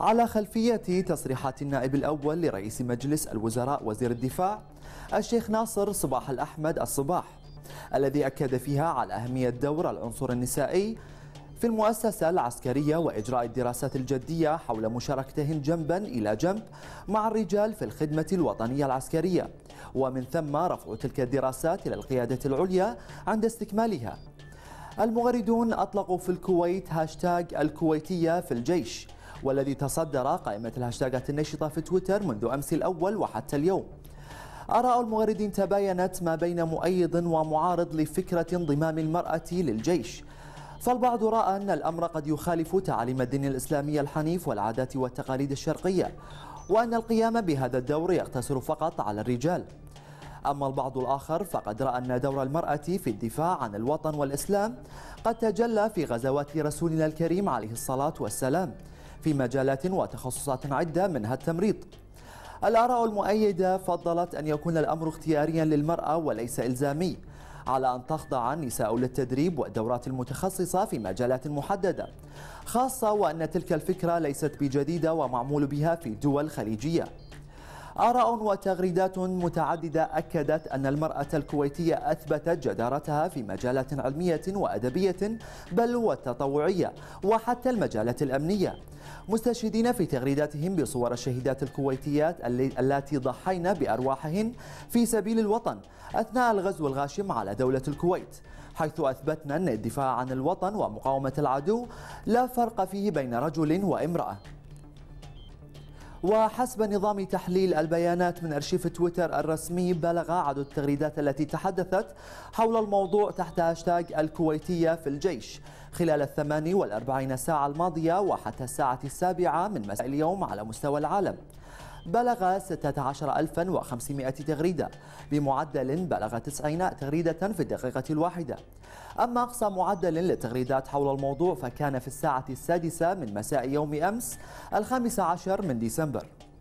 على خلفية تصريحات النائب الأول لرئيس مجلس الوزراء وزير الدفاع الشيخ ناصر صباح الأحمد الصباح الذي أكد فيها على أهمية دور العنصر النسائي في المؤسسة العسكرية وإجراء الدراسات الجدية حول مشاركتهن جنبا إلى جنب مع الرجال في الخدمة الوطنية العسكرية ومن ثم رفع تلك الدراسات إلى القيادة العليا عند استكمالها المغردون أطلقوا في الكويت هاشتاغ الكويتية في الجيش والذي تصدر قائمة الهاشتاجات النشطة في تويتر منذ أمس الأول وحتى اليوم آراء المغردين تباينت ما بين مؤيد ومعارض لفكرة انضمام المرأة للجيش فالبعض رأى أن الأمر قد يخالف تعاليم الدين الإسلامي الحنيف والعادات والتقاليد الشرقية وأن القيام بهذا الدور يقتصر فقط على الرجال أما البعض الآخر فقد رأى أن دور المرأة في الدفاع عن الوطن والإسلام قد تجلى في غزوات رسولنا الكريم عليه الصلاة والسلام في مجالات وتخصصات عدة منها التمريض الآراء المؤيدة فضلت أن يكون الأمر اختياريا للمرأة وليس إلزامي على أن تخضع النساء للتدريب والدورات المتخصصة في مجالات محددة خاصة وأن تلك الفكرة ليست بجديدة ومعمول بها في دول خليجية آراء وتغريدات متعددة أكدت أن المرأة الكويتية أثبتت جدارتها في مجالات علمية وأدبية بل والتطوعية وحتى المجالات الأمنية مستشهدين في تغريداتهم بصور الشهيدات الكويتيات التي ضحين بأرواحهن في سبيل الوطن أثناء الغزو الغاشم على دولة الكويت حيث أثبتنا أن الدفاع عن الوطن ومقاومة العدو لا فرق فيه بين رجل وامرأة وحسب نظام تحليل البيانات من أرشيف تويتر الرسمي بلغ عدد التغريدات التي تحدثت حول الموضوع تحت هاشتاج الكويتية في الجيش خلال الثمان والأربعين ساعة الماضية وحتى الساعة السابعة من مساء اليوم على مستوى العالم بلغ 16500 تغريدة بمعدل بلغ 90 تغريدة في الدقيقة الواحدة أما أقصى معدل للتغريدات حول الموضوع فكان في الساعة السادسة من مساء يوم أمس الخامس عشر من ديسمبر